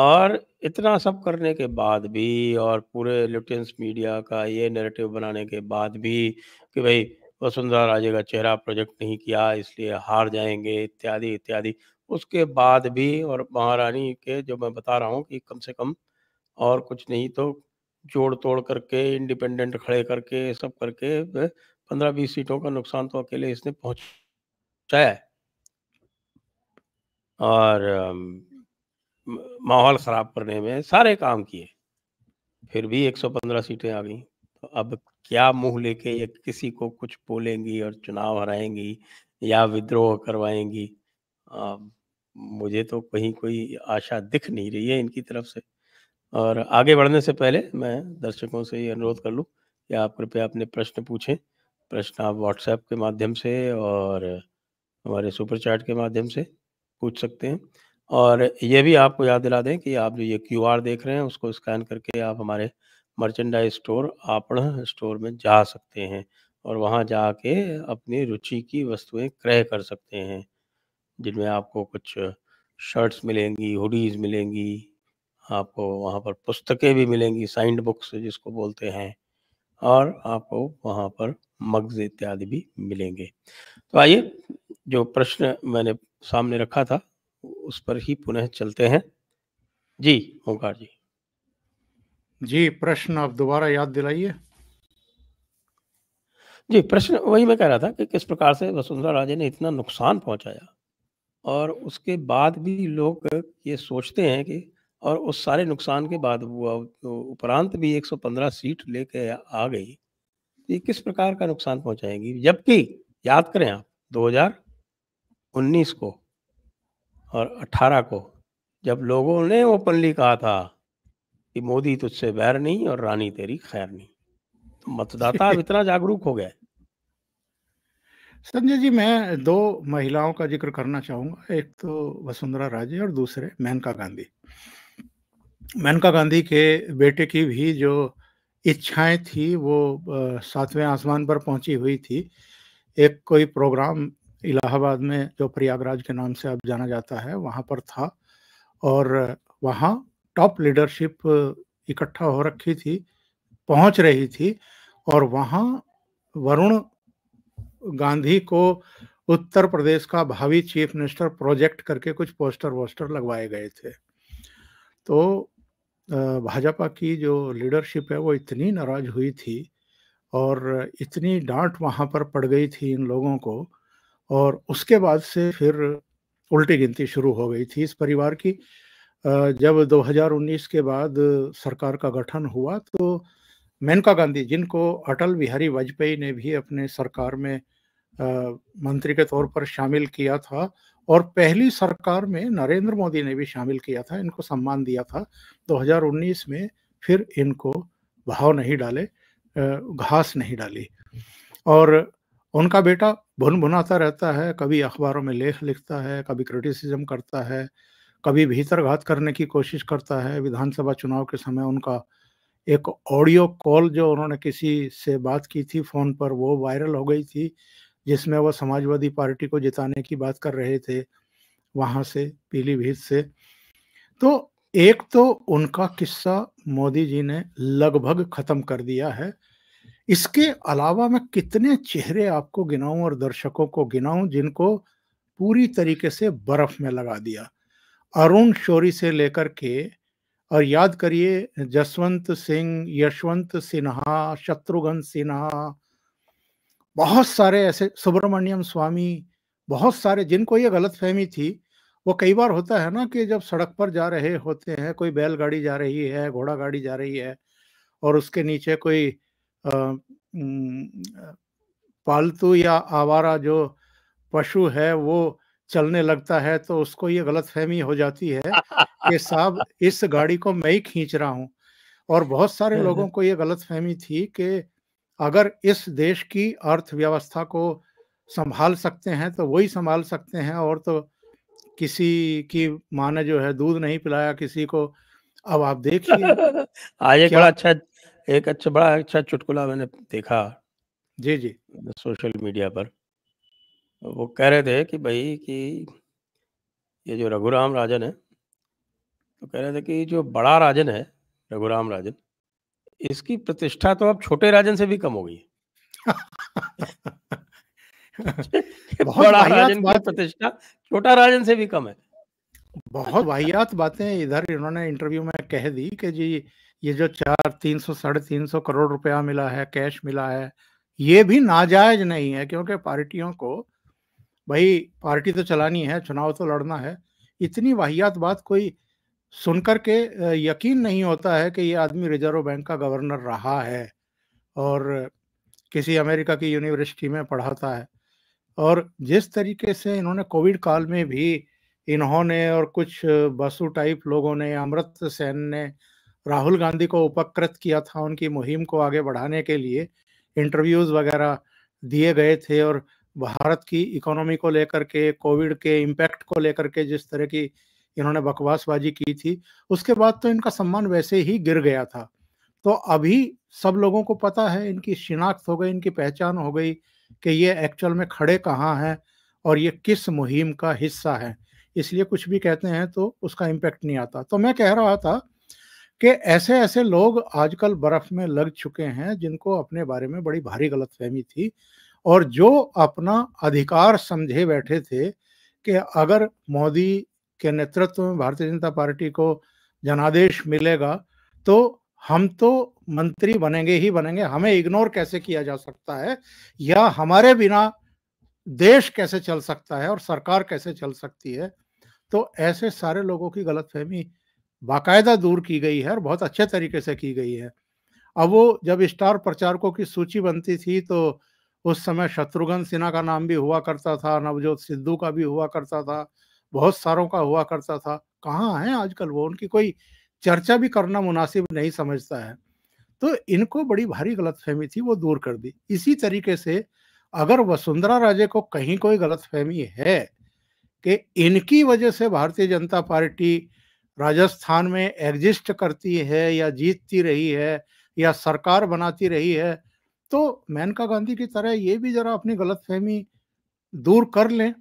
और इतना सब करने के बाद भी और पूरे लिप्टेंस मीडिया का ये नैरेटिव बनाने के बाद भी कि भाई वसुंधरा राजे का चेहरा प्रोजेक्ट नहीं किया इसलिए हार जाएंगे इत्यादि इत्यादि उसके बाद भी और महारानी के जो मैं बता रहा हूँ कि कम से कम और कुछ नहीं तो जोड़ तोड़ करके इंडिपेंडेंट खड़े करके सब करके पंद्रह बीस सीटों का नुकसान तो अकेले इसने पहुँचाया और माहौल ख़राब करने में सारे काम किए फिर भी 115 सीटें आ गई तो अब क्या मुंह लेके ये किसी को कुछ बोलेंगी और चुनाव हराएंगी या विद्रोह करवाएंगी मुझे तो कहीं कोई आशा दिख नहीं रही है इनकी तरफ से और आगे बढ़ने से पहले मैं दर्शकों से ये अनुरोध कर लूँ कि आप कृपया अपने प्रश्न पूछें प्रश्न आप व्हाट्सएप के माध्यम से और हमारे सुपर चैट के माध्यम से पूछ सकते हैं और ये भी आपको याद दिला दें कि आप जो ये क्यू आर देख रहे हैं उसको स्कैन करके आप हमारे मर्चेंडाइज स्टोर आपण स्टोर में जा सकते हैं और वहाँ जाके अपनी रुचि की वस्तुएं क्रय कर सकते हैं जिनमें आपको कुछ शर्ट्स मिलेंगी हुडीज मिलेंगी आपको वहाँ पर पुस्तकें भी मिलेंगी साइंड बुक्स जिसको बोलते हैं और आपको वहाँ पर मग्ज इत्यादि भी मिलेंगे तो आइए जो प्रश्न मैंने सामने रखा था उस पर ही पुनः चलते हैं जी ओंकार जी जी प्रश्न आप दोबारा याद दिलाइए जी प्रश्न वही मैं कह रहा था कि किस प्रकार से वसुंधरा राजे ने इतना नुकसान पहुंचाया और उसके बाद भी लोग ये सोचते हैं कि और उस सारे नुकसान के बाद हुआ तो उपरांत भी 115 सीट लेके आ गई ये किस प्रकार का नुकसान पहुंचाएंगी जबकि याद करें आप 2019 को और 18 को जब लोगों ने ओपनली कहा था कि मोदी तुझसे बैर नहीं और रानी तेरी खैर नहीं तो मतदाता अब इतना जागरूक हो गया संजय जी, मैं दो महिलाओं का ज़िक्र करना चाहूँगा, एक तो वसुंधरा राजे और दूसरे मेनका गांधी। मेनका गांधी के बेटे की भी जो इच्छाएं थी वो सातवें आसमान पर पहुंची हुई थी। एक कोई प्रोग्राम इलाहाबाद में जो प्रयागराज के नाम से अब जाना जाता है, वहाँ पर था और वहाँ टॉप लीडरशिप इकट्ठा हो रखी थी, पहुँच रही थी और वहाँ वरुण गांधी को उत्तर प्रदेश का भावी चीफ मिनिस्टर प्रोजेक्ट करके कुछ पोस्टर वोस्टर लगवाए गए थे तो भाजपा की जो लीडरशिप है वो इतनी नाराज हुई थी और इतनी डांट वहाँ पर पड़ गई थी इन लोगों को और उसके बाद से फिर उल्टी गिनती शुरू हो गई थी इस परिवार की जब 2019 के बाद सरकार का गठन हुआ तो मेनका गांधी जिनको अटल बिहारी वाजपेयी ने भी अपने सरकार में मंत्री के तौर पर शामिल किया था और पहली सरकार में नरेंद्र मोदी ने भी शामिल किया था इनको सम्मान दिया था 2019 में फिर इनको भाव नहीं डाले घास नहीं डाली और उनका बेटा भुन भुनाता रहता है कभी अखबारों में लेख लिखता है कभी क्रिटिसिज्म करता है कभी भीतर घात करने की कोशिश करता है विधानसभा चुनाव के समय उनका एक ऑडियो कॉल जो उन्होंने किसी से बात की थी फ़ोन पर वो वायरल हो गई थी जिसमें वह समाजवादी पार्टी को जिताने की बात कर रहे थे वहां से पीलीभीत से तो एक तो उनका किस्सा मोदी जी ने लगभग खत्म कर दिया है इसके अलावा मैं कितने चेहरे आपको गिनाऊं और दर्शकों को गिनाऊं जिनको पूरी तरीके से बर्फ में लगा दिया अरुण शोरी से लेकर के और याद करिए जसवंत सिंह यशवंत सिन्हा शत्रुघ्न सिन्हा बहुत सारे ऐसे सुब्रमण्यम स्वामी बहुत सारे जिनको ये गलत फहमी थी वो कई बार होता है ना कि जब सड़क पर जा रहे होते हैं कोई बैलगाड़ी जा रही है घोड़ा गाड़ी जा रही है और उसके नीचे कोई पालतू या आवारा जो पशु है वो चलने लगता है तो उसको ये गलत फहमी हो जाती है कि साहब इस गाड़ी को मैं ही खींच रहा हूँ और बहुत सारे हाँ, हाँ। लोगों को ये गलत फहमी थी कि अगर इस देश की अर्थव्यवस्था को संभाल सकते हैं तो वही संभाल सकते हैं और तो किसी की माँ ने जो है दूध नहीं पिलाया किसी को अब आप देखिए आज एक बड़ा अच्छा एक अच्छा बड़ा अच्छा चुटकुला मैंने देखा जी जी सोशल मीडिया पर वो कह रहे थे कि भाई कि ये जो रघुराम राजन है तो कह रहे थे कि जो बड़ा राजन है रघुराम राजन इसकी प्रतिष्ठा तो अब छोटे राजन से भी कम हो गई बड़ा राजन की प्रतिष्ठा छोटा राजन से भी कम है बहुत वाहियात बातें इधर इन्होंने इंटरव्यू में कह दी कि जी ये जो चार तीन सौ साढ़े तीन सौ करोड़ रुपया मिला है कैश मिला है ये भी नाजायज नहीं है क्योंकि पार्टियों को भाई पार्टी तो चलानी है चुनाव तो लड़ना है इतनी वाहियात बात कोई सुनकर के यकीन नहीं होता है कि ये आदमी रिजर्व बैंक का गवर्नर रहा है और किसी अमेरिका की यूनिवर्सिटी में पढ़ाता है और जिस तरीके से इन्होंने कोविड काल में भी इन्होंने और कुछ बसु टाइप लोगों ने अमृत सेन ने राहुल गांधी को उपकृत किया था उनकी मुहिम को आगे बढ़ाने के लिए इंटरव्यूज वगैरह दिए गए थे और भारत की इकोनॉमी को लेकर के कोविड के इम्पैक्ट को लेकर के जिस तरह की इन्होंने बकवासबाजी की थी उसके बाद तो इनका सम्मान वैसे ही गिर गया था तो अभी सब लोगों को पता है इनकी शिनाख्त हो गई इनकी पहचान हो गई कि ये एक्चुअल में खड़े कहाँ हैं और ये किस मुहिम का हिस्सा है इसलिए कुछ भी कहते हैं तो उसका इम्पेक्ट नहीं आता तो मैं कह रहा था कि ऐसे ऐसे लोग आजकल बर्फ में लग चुके हैं जिनको अपने बारे में बड़ी भारी गलतफहमी थी और जो अपना अधिकार समझे बैठे थे कि अगर मोदी के नेतृत्व में भारतीय जनता पार्टी को जनादेश मिलेगा तो हम तो मंत्री बनेंगे ही बनेंगे हमें इग्नोर कैसे किया जा सकता है या हमारे बिना देश कैसे चल सकता है और सरकार कैसे चल सकती है तो ऐसे सारे लोगों की गलतफहमी बाकायदा दूर की गई है और बहुत अच्छे तरीके से की गई है अब वो जब स्टार प्रचारकों की सूची बनती थी तो उस समय शत्रुघ्न सिन्हा का नाम भी हुआ करता था नवजोत सिद्धू का भी हुआ करता था बहुत सारों का हुआ करता था कहाँ है आजकल वो उनकी कोई चर्चा भी करना मुनासिब नहीं समझता है तो इनको बड़ी भारी गलतफहमी थी वो दूर कर दी इसी तरीके से अगर वसुंधरा राजे को कहीं कोई गलतफहमी है कि इनकी वजह से भारतीय जनता पार्टी राजस्थान में एग्जिस्ट करती है या जीतती रही है या सरकार बनाती रही है तो मेनका गांधी की तरह ये भी जरा अपनी गलतफहमी दूर कर लें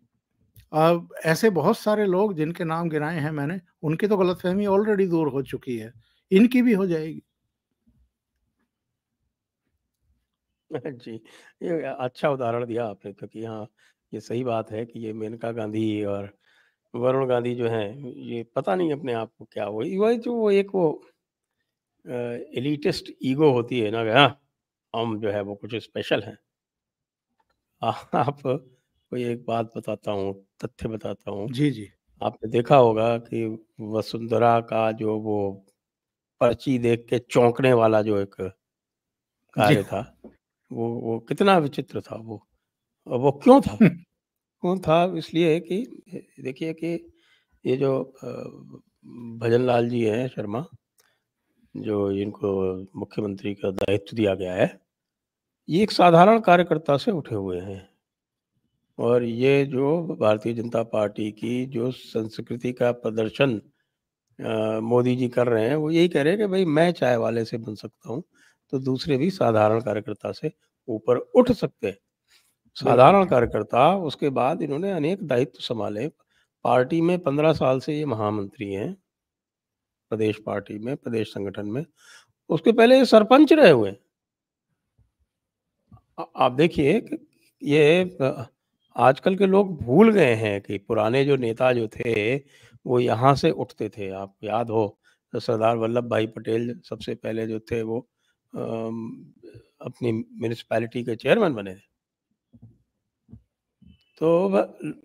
अब ऐसे बहुत सारे लोग जिनके नाम गिनाए हैं मैंने उनकी तो गलतफहमी ऑलरेडी दूर हो चुकी है इनकी भी हो जाएगी जी ये अच्छा उदाहरण दिया आपने तो कि हाँ ये सही बात है कि ये मेनका गांधी और वरुण गांधी जो हैं ये पता नहीं अपने आप को क्या हुआ वही जो वो एक वो एलिटिस्ट ईगो होती है ना हाँ, हम जो है वो कुछ स्पेशल हैं आप कोई एक बात बताता हूँ तथ्य बताता हूँ जी जी आपने देखा होगा कि वसुंधरा का जो वो पर्ची देख के चौंकने वाला जो एक कार्य था वो वो कितना विचित्र था वो वो क्यों था क्यों था इसलिए कि देखिए कि ये जो भजन लाल जी हैं शर्मा जो इनको मुख्यमंत्री का दायित्व दिया गया है ये एक साधारण कार्यकर्ता से उठे हुए हैं और ये जो भारतीय जनता पार्टी की जो संस्कृति का प्रदर्शन मोदी जी कर रहे हैं वो यही कह रहे हैं कि भाई मैं चाय वाले से बन सकता हूँ तो दूसरे भी साधारण कार्यकर्ता से ऊपर उठ सकते हैं साधारण कार्यकर्ता उसके बाद इन्होंने अनेक दायित्व संभाले पार्टी में पंद्रह साल से ये महामंत्री हैं प्रदेश पार्टी में प्रदेश संगठन में उसके पहले ये सरपंच रहे हुए आप देखिए ये आजकल के लोग भूल गए हैं कि पुराने जो नेता जो थे, वो यहाँ से उठते थे। आप याद हो तो सरदार वल्लभ भाई पटेल सबसे पहले जो थे वो आ, अपनी म्युनिसिपैलिटी के चेयरमैन बने। थे तो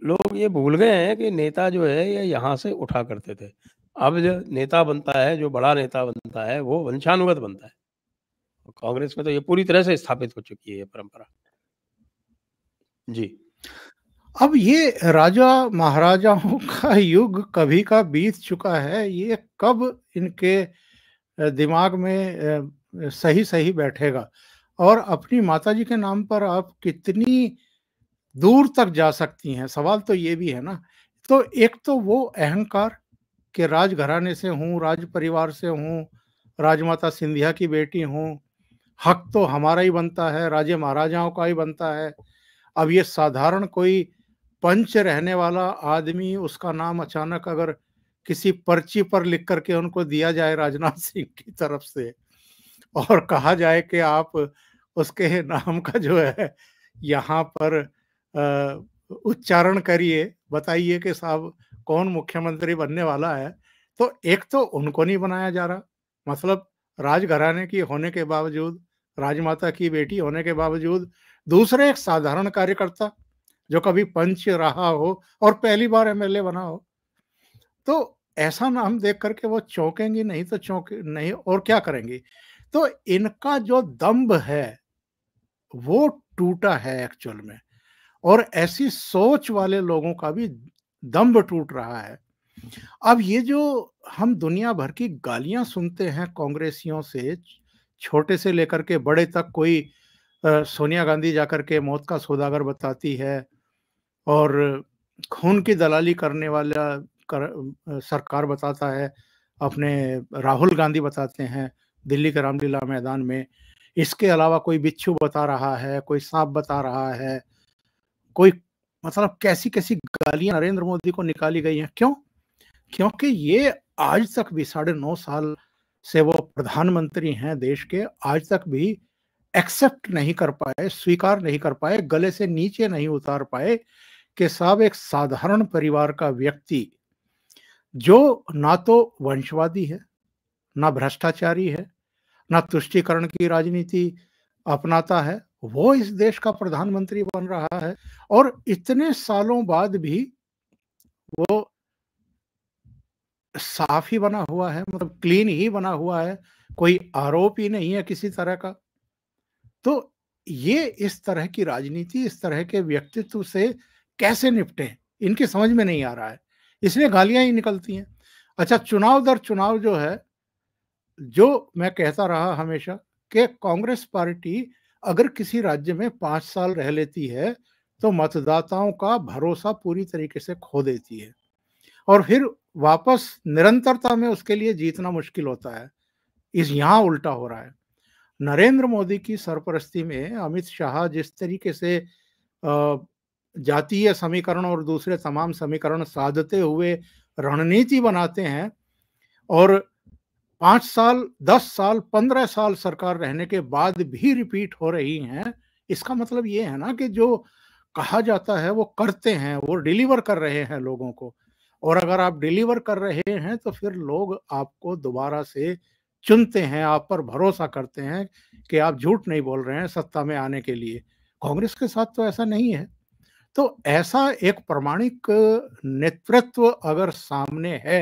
लोग ये भूल गए हैं कि नेता जो है ये यहाँ से उठा करते थे। अब जो नेता बनता है, जो बड़ा नेता बनता है, वो वंशानुगत बनता है। कांग्रेस में तो ये पूरी तरह से स्थापित हो चुकी है ये परंपरा। जी। अब ये राजा महाराजाओं का युग कभी का बीत चुका है ये कब इनके दिमाग में सही सही बैठेगा और अपनी माता जी के नाम पर आप कितनी दूर तक जा सकती हैं सवाल तो ये भी है ना तो एक तो वो अहंकार के राजघराने से हूँ राज परिवार से हूँ राजमाता सिंधिया की बेटी हूँ हक तो हमारा ही बनता है राजे महाराजाओं का ही बनता है अब ये साधारण कोई पंच रहने वाला आदमी उसका नाम अचानक अगर किसी पर्ची पर लिख करके उनको दिया जाए राजनाथ सिंह की तरफ से और कहा जाए कि आप उसके नाम का जो है यहाँ पर उच्चारण करिए बताइए कि साहब कौन मुख्यमंत्री बनने वाला है तो एक तो उनको नहीं बनाया जा रहा मतलब राजघराने की होने के बावजूद राजमाता की बेटी होने के बावजूद दूसरे एक साधारण कार्यकर्ता जो कभी पंच रहा हो और पहली बार एमएलए बना हो तो ऐसा नाम देख करके वो चौंकेंगी नहीं तो चौंके नहीं और क्या करेंगी तो इनका जो दम्भ है वो टूटा है एक्चुअल में और ऐसी सोच वाले लोगों का भी दम्भ टूट रहा है अब ये जो हम दुनिया भर की गालियां सुनते हैं कांग्रेसियों से छोटे से लेकर के बड़े तक कोई सोनिया गांधी जाकर के मौत का सौदागर बताती है और खून की दलाली करने वाला कर, सरकार बताता है अपने राहुल गांधी बताते हैं दिल्ली के रामलीला मैदान में इसके अलावा कोई बिच्छू बता रहा है कोई सांप बता रहा है कोई मतलब कैसी कैसी गालियां नरेंद्र मोदी को निकाली गई हैं क्यों क्योंकि ये आज तक भी साढ़े नौ साल से वो प्रधानमंत्री हैं देश के आज तक भी एक्सेप्ट नहीं कर पाए स्वीकार नहीं कर पाए गले से नीचे नहीं उतार पाए कि साहब एक साधारण परिवार का व्यक्ति जो ना तो वंशवादी है ना भ्रष्टाचारी है ना तुष्टिकरण की राजनीति अपनाता है वो इस देश का प्रधानमंत्री बन रहा है और इतने सालों बाद भी वो साफ ही बना हुआ है मतलब क्लीन ही बना हुआ है कोई आरोप ही नहीं है किसी तरह का तो ये इस तरह की राजनीति इस तरह के व्यक्तित्व से कैसे निपटे इनके समझ में नहीं आ रहा है इसलिए गालियां ही निकलती हैं अच्छा चुनाव दर चुनाव जो है जो मैं कहता रहा हमेशा कि कांग्रेस पार्टी अगर किसी राज्य में पांच साल रह लेती है तो मतदाताओं का भरोसा पूरी तरीके से खो देती है और फिर वापस निरंतरता में उसके लिए जीतना मुश्किल होता है इस यहाँ उल्टा हो रहा है नरेंद्र मोदी की सरपरस्ती में अमित शाह जिस तरीके से जातीय समीकरण और दूसरे तमाम समीकरण साधते हुए रणनीति बनाते हैं और पाँच साल दस साल पंद्रह साल सरकार रहने के बाद भी रिपीट हो रही हैं इसका मतलब ये है ना कि जो कहा जाता है वो करते हैं वो डिलीवर कर रहे हैं लोगों को और अगर आप डिलीवर कर रहे हैं तो फिर लोग आपको दोबारा से चुनते हैं आप पर भरोसा करते हैं कि आप झूठ नहीं बोल रहे हैं सत्ता में आने के लिए कांग्रेस के साथ तो ऐसा नहीं है तो ऐसा एक प्रमाणिक नेतृत्व अगर सामने है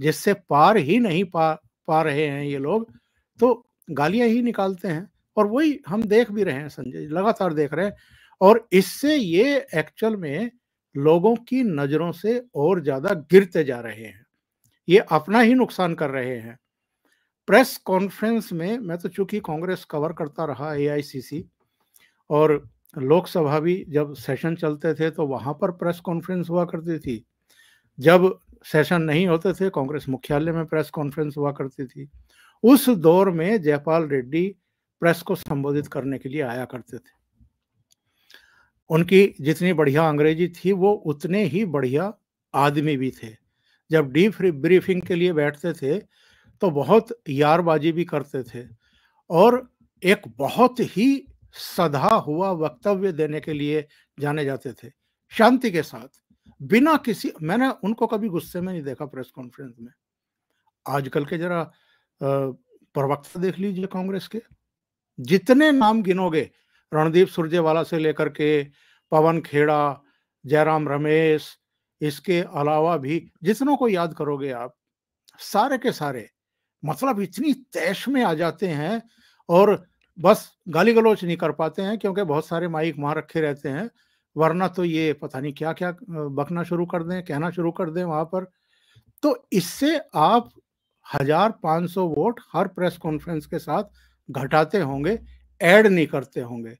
जिससे पार ही नहीं पा पा रहे हैं ये लोग तो गालियां ही निकालते हैं और वही हम देख भी रहे हैं संजय लगातार देख रहे हैं और इससे ये एक्चुअल में लोगों की नज़रों से और ज़्यादा गिरते जा रहे हैं ये अपना ही नुकसान कर रहे हैं प्रेस कॉन्फ्रेंस में मैं तो चूंकि कांग्रेस कवर करता रहा ए और लोकसभा भी जब सेशन चलते थे तो वहाँ पर प्रेस कॉन्फ्रेंस हुआ करती थी जब सेशन नहीं होते थे कांग्रेस मुख्यालय में प्रेस कॉन्फ्रेंस हुआ करती थी उस दौर में जयपाल रेड्डी प्रेस को संबोधित करने के लिए आया करते थे उनकी जितनी बढ़िया अंग्रेजी थी वो उतने ही बढ़िया आदमी भी थे जब डीप ब्रीफिंग के लिए बैठते थे तो बहुत यारबाजी भी करते थे और एक बहुत ही सधा हुआ वक्तव्य देने के लिए जाने जाते थे शांति के साथ बिना किसी मैंने उनको कभी गुस्से में नहीं देखा प्रेस कॉन्फ्रेंस में आजकल के जरा प्रवक्ता देख लीजिए कांग्रेस के जितने नाम गिनोगे रणदीप सुरजेवाला से लेकर के पवन खेड़ा जयराम रमेश इसके अलावा भी जितनों को याद करोगे आप सारे के सारे मतलब इतनी तैश में आ जाते हैं और बस गाली गलोच नहीं कर पाते हैं क्योंकि बहुत सारे माइक वहाँ रखे रहते हैं वरना तो ये पता नहीं क्या क्या बकना शुरू कर दें कहना शुरू कर दें वहाँ पर तो इससे आप हजार पाँच सौ वोट हर प्रेस कॉन्फ्रेंस के साथ घटाते होंगे ऐड नहीं करते होंगे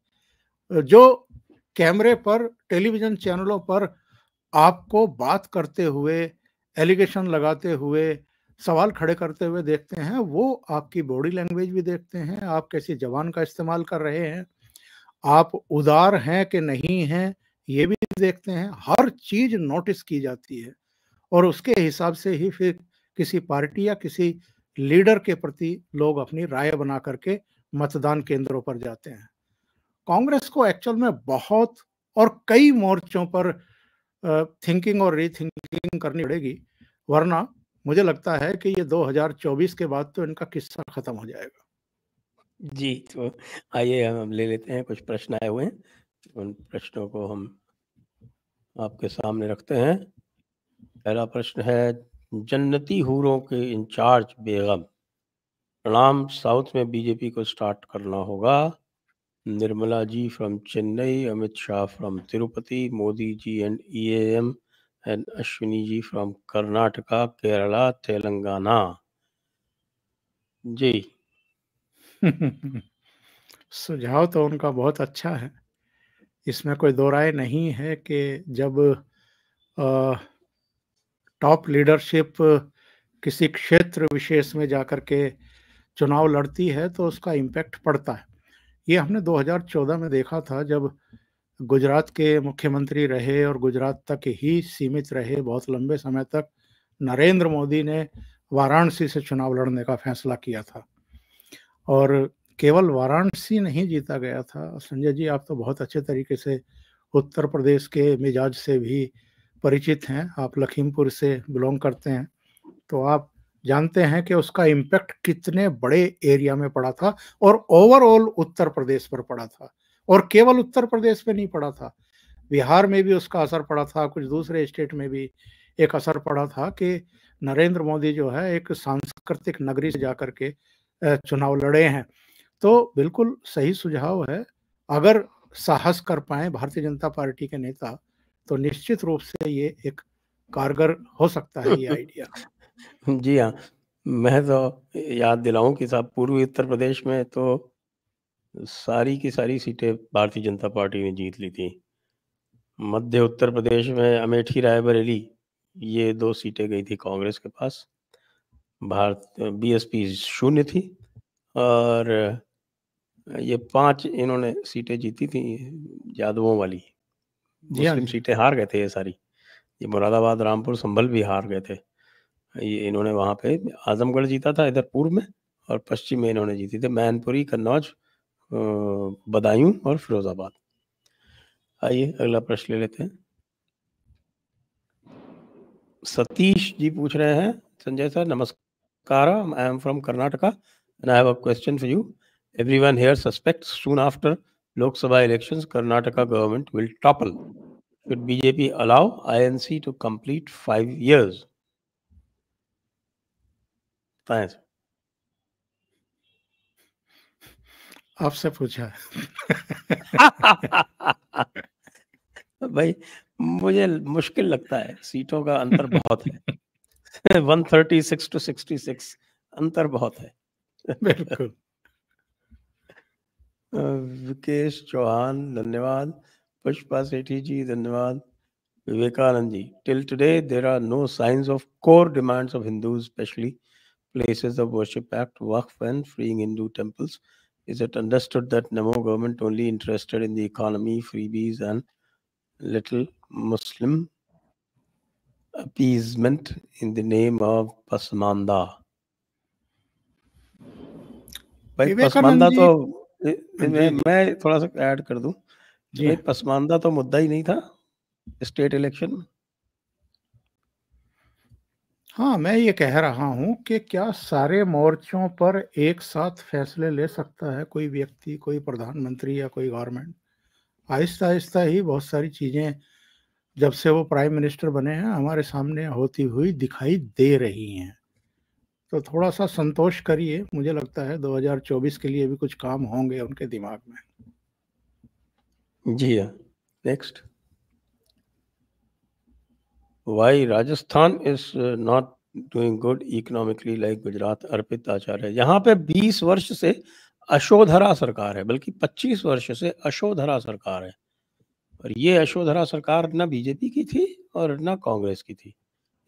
जो कैमरे पर टेलीविजन चैनलों पर आपको बात करते हुए एलिगेशन लगाते हुए सवाल खड़े करते हुए देखते हैं वो आपकी बॉडी लैंग्वेज भी देखते हैं आप कैसी जवान का इस्तेमाल कर रहे हैं आप उदार हैं कि नहीं हैं ये भी देखते हैं हर चीज नोटिस की जाती है और उसके हिसाब से ही फिर किसी पार्टी या किसी लीडर के प्रति लोग अपनी राय बना करके मतदान केंद्रों पर जाते हैं कांग्रेस को एक्चुअल में बहुत और कई मोर्चों पर थिंकिंग और रीथिंकिंग करनी पड़ेगी वरना मुझे लगता है कि ये 2024 के बाद तो इनका किस्सा खत्म हो जाएगा जी तो आइए हम ले लेते हैं कुछ प्रश्न आए हुए हैं उन प्रश्नों को हम आपके सामने रखते हैं पहला प्रश्न है जन्नती हूरों के इंचार्ज बेगम प्रणाम साउथ में बीजेपी को स्टार्ट करना होगा Nirmala ji from Chennai Amit Shah from Tirupati Modi ji and E M and Ashwini ji from Karnataka, Kerala, Telangana. जी सुझाव तो उनका बहुत अच्छा है इसमें कोई दो राय नहीं है कि जब टॉप लीडरशिप किसी क्षेत्र विशेष में जाकर के चुनाव लड़ती है तो उसका इम्पैक्ट पड़ता है ये हमने 2014 में देखा था जब गुजरात के मुख्यमंत्री रहे और गुजरात तक ही सीमित रहे बहुत लंबे समय तक नरेंद्र मोदी ने वाराणसी से चुनाव लड़ने का फैसला किया था और केवल वाराणसी नहीं जीता गया था संजय जी आप तो बहुत अच्छे तरीके से उत्तर प्रदेश के मिजाज से भी परिचित हैं आप लखीमपुर से बिलोंग करते हैं तो आप जानते हैं कि उसका इम्पैक्ट कितने बड़े एरिया में पड़ा था और ओवरऑल उत्तर प्रदेश पर पड़ा था और केवल उत्तर प्रदेश में नहीं पड़ा था बिहार में भी उसका असर पड़ा था कुछ दूसरे स्टेट में भी एक असर पड़ा था कि नरेंद्र मोदी जो है एक सांस्कृतिक नगरी से जा के चुनाव लड़े हैं तो बिल्कुल सही सुझाव है अगर साहस कर पाए भारतीय जनता पार्टी के नेता तो निश्चित रूप से ये एक कारगर हो सकता है ये आइडिया जी हाँ मैं तो याद दिलाऊं कि साहब पूर्वी उत्तर प्रदेश में तो सारी की सारी सीटें भारतीय जनता पार्टी ने जीत ली थी मध्य उत्तर प्रदेश में अमेठी रायबरेली ये दो सीटें गई थी कांग्रेस के पास भारत बीएसपी शून्य थी और ये पांच इन्होंने सीटें जीती थी यादवों वाली हाँ मुस्लिम सीटें हार गए थे ये सारी ये मुरादाबाद रामपुर संभल भी हार गए थे ये इन्होंने वहाँ पे आजमगढ़ जीता था इधर पूर्व में और पश्चिम में इन्होंने जीती थी मैनपुरी कन्नौज बदायूं और फिरोजाबाद आइए अगला प्रश्न ले लेते हैं सतीश जी पूछ रहे हैं संजय सर नमस्कार I am from Karnataka and I have a question for you everyone here suspect soon after Lok Sabha elections Karnataka government will topple should BJP allow INC to complete five years thanks आपसे पूछा भाई मुझे मुश्किल लगता है सीटों का अंतर बहुत है 136 टू 66 अंतर बहुत है बिल्कुल विकेश चौहान धन्यवाद पुष्पा सेठी जी धन्यवाद Vivekananda ji till today there are no science of core demands of Hindu specially places of worship act, waqf and freeing Hindu temples. is it understood that Namo government only interested in the economy, freebies, and little Muslim appeasement in the name of Pasmanda? भाई पसमानदा तो मैं मैं थोड़ा सा add कर दूं भाई पसमानदा तो मुद्दा ही नहीं था स्टेट इलेक्शन में हाँ, मैं ये कह रहा हूँ कि क्या सारे मोर्चों पर एक साथ फैसले ले सकता है कोई व्यक्ति, कोई प्रधानमंत्री या कोई गवर्नमेंट? आहिस्ता-आहिस्ता ही बहुत सारी चीज़ें जब से वो प्राइम मिनिस्टर बने हैं, हमारे सामने होती हुई दिखाई दे रही हैं। तो थोड़ा-सा संतोष करिए, मुझे लगता है 2024 के लिए भी कुछ काम होंगे उनके दिमाग में। जी हाँ, next. why Rajasthan is uh, not doing good economically like Gujarat Arpit Acharya यहाँ पे 20 वर्ष से अशोधरा सरकार है बल्कि 25 वर्ष से अशोधरा सरकार है और ये अशोधरा सरकार ना बीजेपी की थी और ना कांग्रेस की थी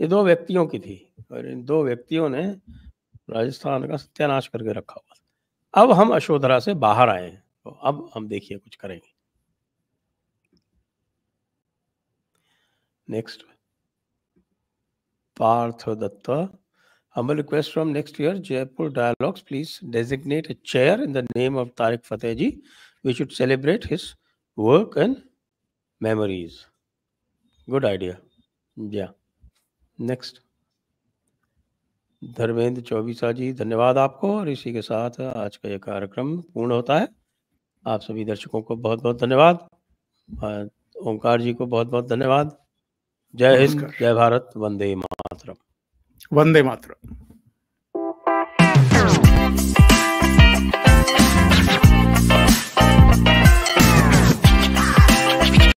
ये दो व्यक्तियों की थी और इन दो व्यक्तियों ने राजस्थान का सत्यानाश करके रखा हुआ अब हम अशोधरा से बाहर आए हैं तो अब हम देखिए कुछ करेंगे next Parth Datta. Humble request from next year, Jaipur Dialogues, please designate a chair in the name of Tariq Fatehji. We should celebrate his work and memories. Good idea. Yeah. Next Dharmendra Chaubisa ji धन्यवाद आपको और इसी के साथ आज का ये कार्यक्रम पूर्ण होता है आप सभी दर्शकों को बहुत बहुत धन्यवाद ओमकार जी को बहुत बहुत धन्यवाद जय हिंद जय भारत वंदे मातरम वंदे मातरम